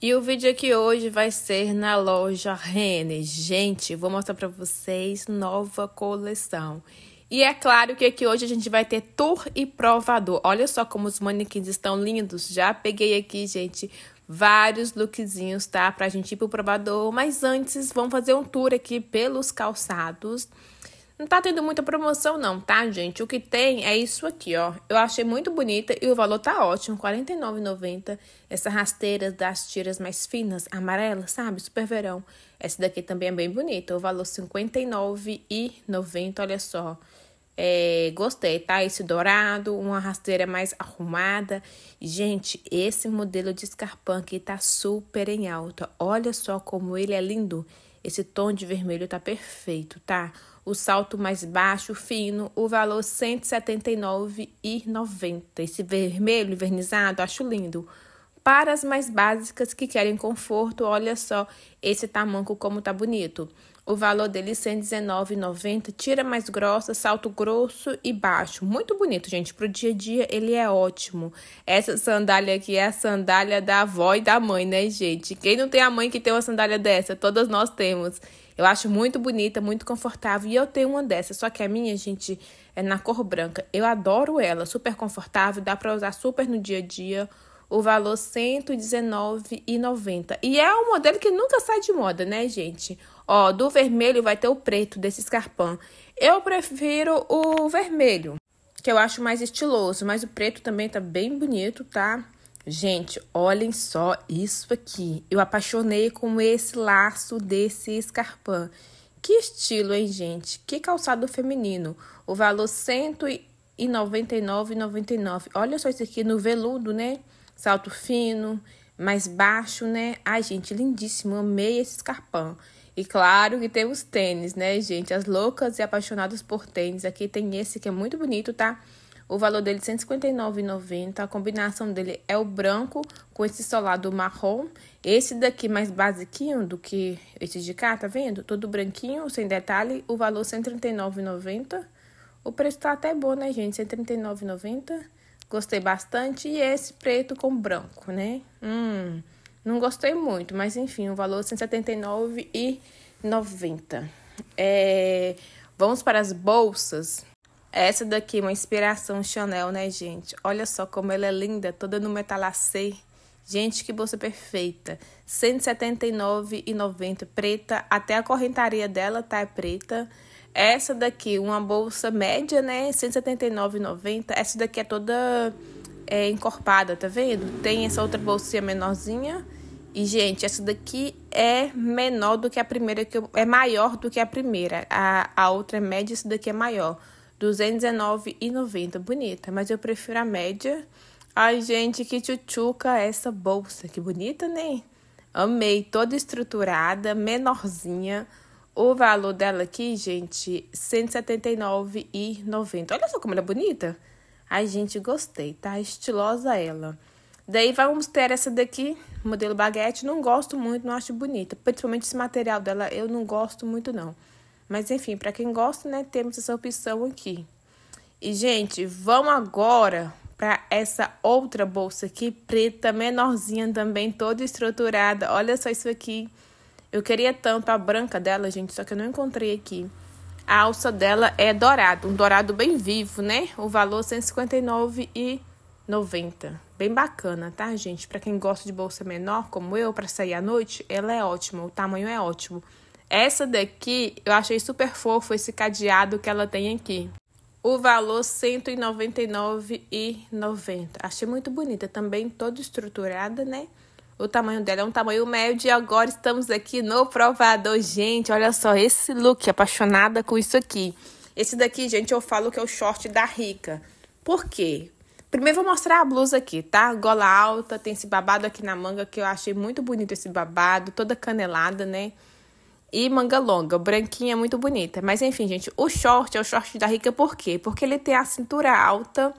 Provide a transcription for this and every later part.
E o vídeo aqui hoje vai ser na loja Rene, Gente, vou mostrar para vocês nova coleção. E é claro que aqui hoje a gente vai ter tour e provador. Olha só como os manequins estão lindos. Já peguei aqui, gente, vários lookzinhos, tá? Pra gente ir pro provador. Mas antes, vamos fazer um tour aqui pelos calçados. Não tá tendo muita promoção não, tá, gente? O que tem é isso aqui, ó. Eu achei muito bonita e o valor tá ótimo, R$ 49,90. Essa rasteira das tiras mais finas, amarela, sabe? Super verão. Essa daqui também é bem bonita, o valor R$ 59,90, olha só. É, gostei, tá? Esse dourado, uma rasteira mais arrumada. Gente, esse modelo de escarpão aqui tá super em alta. Olha só como ele é lindo. Esse tom de vermelho tá perfeito, tá? O salto mais baixo, fino, o valor R$ 179,90. Esse vermelho vernizado, acho lindo. Para as mais básicas que querem conforto, olha só esse tamanco como tá bonito. O valor dele R$ 119,90. Tira mais grossa, salto grosso e baixo. Muito bonito, gente. Pro dia a dia ele é ótimo. Essa sandália aqui é a sandália da avó e da mãe, né, gente? Quem não tem a mãe que tem uma sandália dessa? Todas nós temos. Eu acho muito bonita, muito confortável. E eu tenho uma dessa, só que a minha, gente, é na cor branca. Eu adoro ela, super confortável, dá pra usar super no dia a dia. O valor R$ 119,90. E é um modelo que nunca sai de moda, né, gente? Ó, do vermelho vai ter o preto desse escarpão. Eu prefiro o vermelho, que eu acho mais estiloso, mas o preto também tá bem bonito, tá? Gente, olhem só isso aqui. Eu apaixonei com esse laço desse escarpão. Que estilo, hein, gente? Que calçado feminino. O valor R$ 199,99. Olha só isso aqui no veludo, né? Salto fino, mais baixo, né? Ai, gente, lindíssimo. Amei esse escarpão. E claro que tem os tênis, né, gente? As loucas e apaixonadas por tênis. Aqui tem esse que é muito bonito, tá? O valor dele é R$159,90. 159,90. A combinação dele é o branco com esse solado marrom. Esse daqui mais basiquinho do que esse de cá, tá vendo? Todo branquinho, sem detalhe. O valor R$139,90. 139,90. O preço tá até bom, né, gente? R$139,90. 139,90. Gostei bastante. E esse preto com branco, né? Hum... Não gostei muito, mas enfim, o valor R$ 179,90. É, vamos para as bolsas. Essa daqui é uma inspiração Chanel, né, gente? Olha só como ela é linda, toda no metalacê. Gente, que bolsa perfeita. R$ 179,90 preta. Até a correntaria dela tá preta. Essa daqui, uma bolsa média, né? R$ 179,90. Essa daqui é toda é encorpada, tá vendo? Tem essa outra bolsinha menorzinha. E, gente, essa daqui é menor do que a primeira, que eu, é maior do que a primeira. A, a outra é média, essa daqui é maior. R$219,90. Bonita, mas eu prefiro a média. Ai, gente, que tchutchuca é essa bolsa. Que bonita, né? Amei, toda estruturada, menorzinha. O valor dela aqui, gente, R$179,90. Olha só como ela é bonita. Ai, gente, gostei, tá? Estilosa ela. Daí vamos ter essa daqui, modelo baguete. Não gosto muito, não acho bonita. Principalmente esse material dela, eu não gosto muito, não. Mas enfim, para quem gosta, né, temos essa opção aqui. E, gente, vamos agora para essa outra bolsa aqui, preta, menorzinha também, toda estruturada. Olha só isso aqui. Eu queria tanto a branca dela, gente, só que eu não encontrei aqui. A alça dela é dourado, um dourado bem vivo, né? O valor e 159,90. Bem bacana, tá, gente? Para quem gosta de bolsa menor, como eu, para sair à noite, ela é ótima, o tamanho é ótimo. Essa daqui, eu achei super fofo esse cadeado que ela tem aqui. O valor R$ 199,90. Achei muito bonita, também toda estruturada, né? O tamanho dela é um tamanho médio e agora estamos aqui no provador. Gente, olha só esse look, apaixonada com isso aqui. Esse daqui, gente, eu falo que é o short da Rica. Por quê? Primeiro vou mostrar a blusa aqui, tá? Gola alta, tem esse babado aqui na manga que eu achei muito bonito esse babado, toda canelada, né? E manga longa, branquinha, é muito bonita. Mas enfim, gente, o short é o short da Rica por quê? Porque ele tem a cintura alta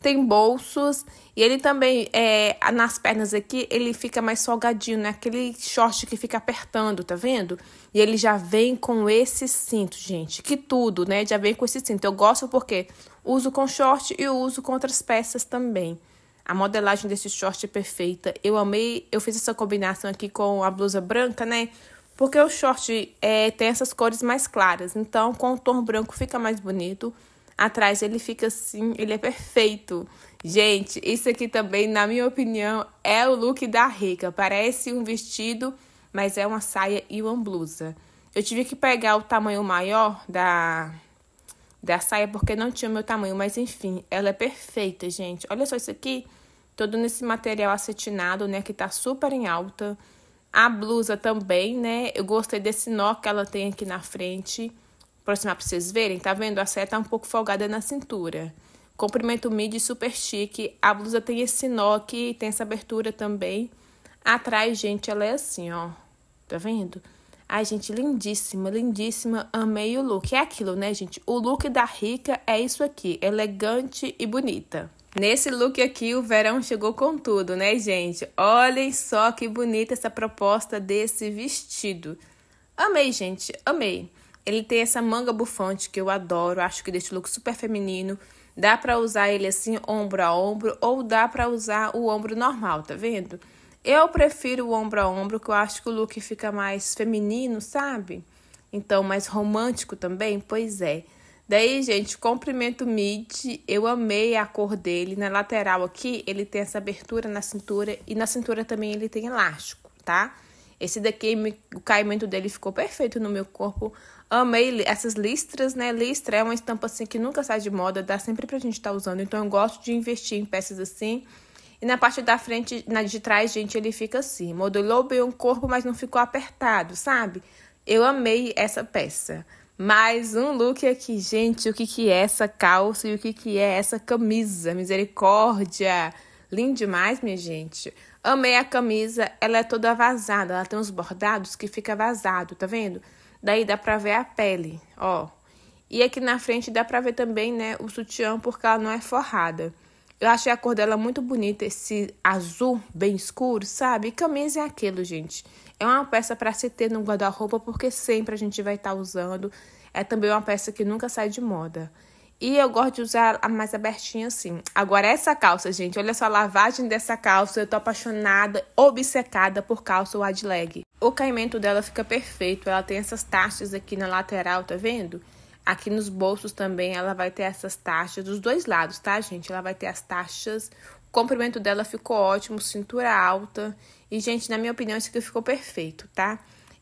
tem bolsos e ele também, é, nas pernas aqui, ele fica mais folgadinho, né? Aquele short que fica apertando, tá vendo? E ele já vem com esse cinto, gente. Que tudo, né? Já vem com esse cinto. Eu gosto porque uso com short e uso com outras peças também. A modelagem desse short é perfeita. Eu amei, eu fiz essa combinação aqui com a blusa branca, né? Porque o short é, tem essas cores mais claras. Então, com o tom branco fica mais bonito atrás ele fica assim, ele é perfeito. Gente, isso aqui também, na minha opinião, é o look da Rica. Parece um vestido, mas é uma saia e uma blusa. Eu tive que pegar o tamanho maior da, da saia porque não tinha o meu tamanho, mas enfim, ela é perfeita, gente. Olha só isso aqui, todo nesse material acetinado, né, que tá super em alta. A blusa também, né? Eu gostei desse nó que ela tem aqui na frente aproximar para vocês verem, tá vendo? A seta é tá um pouco folgada na cintura. Comprimento midi super chique. A blusa tem esse nó aqui, tem essa abertura também. Atrás, gente, ela é assim, ó. Tá vendo? Ai, gente, lindíssima, lindíssima. Amei o look. É aquilo, né, gente? O look da Rica é isso aqui. Elegante e bonita. Nesse look aqui, o verão chegou com tudo, né, gente? Olhem só que bonita essa proposta desse vestido. Amei, gente, amei. Ele tem essa manga bufante que eu adoro, acho que deixa o look super feminino. Dá para usar ele assim, ombro a ombro, ou dá para usar o ombro normal, tá vendo? Eu prefiro o ombro a ombro, que eu acho que o look fica mais feminino, sabe? Então, mais romântico também? Pois é. Daí, gente, comprimento mid, eu amei a cor dele. Na lateral aqui, ele tem essa abertura na cintura e na cintura também ele tem elástico, tá? Esse daqui, o caimento dele ficou perfeito no meu corpo. Amei essas listras, né? Listra é uma estampa assim que nunca sai de moda, dá sempre pra gente estar tá usando. Então eu gosto de investir em peças assim. E na parte da frente, na de trás, gente, ele fica assim. Modulou bem o corpo, mas não ficou apertado, sabe? Eu amei essa peça. Mais um look aqui, gente. O que, que é essa calça e o que, que é essa camisa? Misericórdia! Lindo demais, minha gente. Amei a camisa. Ela é toda vazada. Ela tem uns bordados que fica vazado, tá vendo? Daí dá pra ver a pele, ó. E aqui na frente dá pra ver também, né, o sutiã, porque ela não é forrada. Eu achei a cor dela muito bonita, esse azul bem escuro, sabe? camisa é aquilo, gente. É uma peça para se ter no guarda-roupa, porque sempre a gente vai estar tá usando. É também uma peça que nunca sai de moda. E eu gosto de usar a mais abertinha assim. Agora, essa calça, gente, olha só a lavagem dessa calça. Eu tô apaixonada, obcecada por calça wide leg. O caimento dela fica perfeito. Ela tem essas taxas aqui na lateral, tá vendo? Aqui nos bolsos também ela vai ter essas taxas dos dois lados, tá, gente? Ela vai ter as taxas. O comprimento dela ficou ótimo, cintura alta. E, gente, na minha opinião, isso aqui ficou perfeito, tá?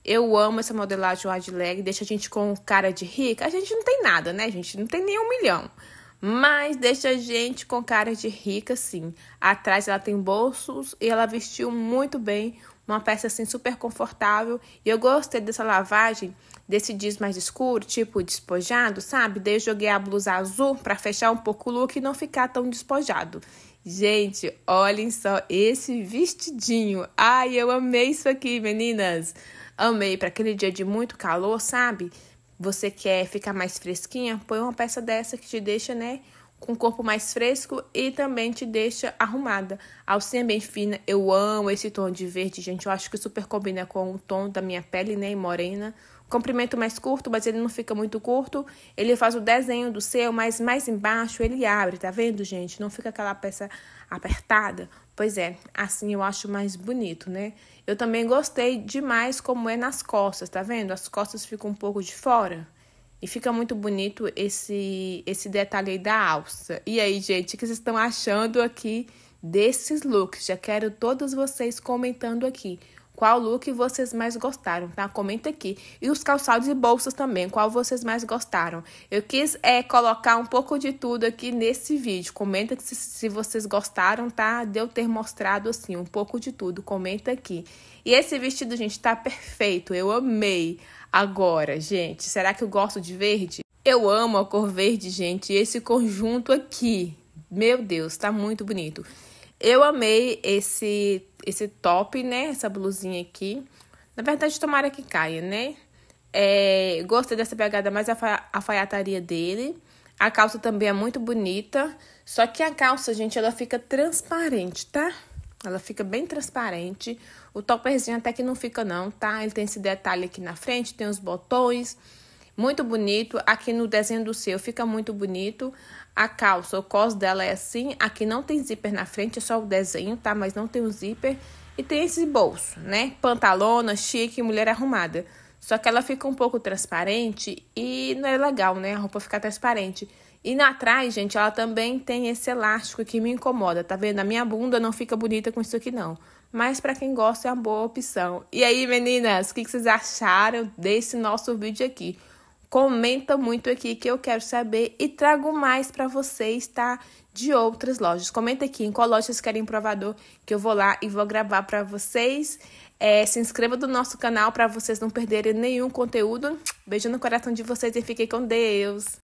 Eu amo essa modelagem wide leg, deixa a gente com cara de rica. A gente não tem nada, né, gente? Não tem nem um milhão. Mas deixa a gente com cara de rica, sim. Atrás ela tem bolsos e ela vestiu muito bem. Uma peça assim super confortável. E eu gostei dessa lavagem, desse jeans mais escuro, tipo despojado, sabe? Daí eu joguei a blusa azul para fechar um pouco o look e não ficar tão despojado. Gente, olhem só esse vestidinho. Ai, eu amei isso aqui, meninas amei para aquele dia de muito calor, sabe? Você quer ficar mais fresquinha? Põe uma peça dessa que te deixa, né, com o corpo mais fresco e também te deixa arrumada. Alcinha bem fina, eu amo esse tom de verde, gente. Eu acho que super combina com o tom da minha pele, né, morena comprimento mais curto, mas ele não fica muito curto. Ele faz o desenho do seu, mas mais embaixo ele abre, tá vendo, gente? Não fica aquela peça apertada. Pois é, assim eu acho mais bonito, né? Eu também gostei demais como é nas costas, tá vendo? As costas ficam um pouco de fora. E fica muito bonito esse, esse detalhe aí da alça. E aí, gente, o que vocês estão achando aqui desses looks? Já quero todos vocês comentando aqui. Qual look vocês mais gostaram, tá? Comenta aqui. E os calçados e bolsas também, qual vocês mais gostaram. Eu quis é, colocar um pouco de tudo aqui nesse vídeo. Comenta se, se vocês gostaram, tá? De eu ter mostrado, assim, um pouco de tudo. Comenta aqui. E esse vestido, gente, tá perfeito. Eu amei. Agora, gente, será que eu gosto de verde? Eu amo a cor verde, gente. E esse conjunto aqui, meu Deus, tá muito bonito. Eu amei esse, esse top, né? Essa blusinha aqui. Na verdade, tomara que caia, né? É, gostei dessa pegada mais a alfaiataria dele. A calça também é muito bonita. Só que a calça, gente, ela fica transparente, tá? Ela fica bem transparente. O topperzinho até que não fica não, tá? Ele tem esse detalhe aqui na frente, tem os botões. Muito bonito. Aqui no desenho do seu fica muito bonito. A calça, o cos dela é assim. Aqui não tem zíper na frente, é só o desenho, tá? Mas não tem o zíper. E tem esse bolso, né? Pantalona, chique, mulher arrumada. Só que ela fica um pouco transparente e não é legal, né? A roupa ficar transparente. E na trás, gente, ela também tem esse elástico que me incomoda, tá vendo? A minha bunda não fica bonita com isso aqui, não. Mas para quem gosta, é uma boa opção. E aí, meninas, o que vocês acharam desse nosso vídeo aqui? comenta muito aqui que eu quero saber e trago mais para vocês, tá? De outras lojas. Comenta aqui em qual loja vocês querem provador que eu vou lá e vou gravar para vocês. É, se inscreva no nosso canal para vocês não perderem nenhum conteúdo. Beijo no coração de vocês e fiquem com Deus!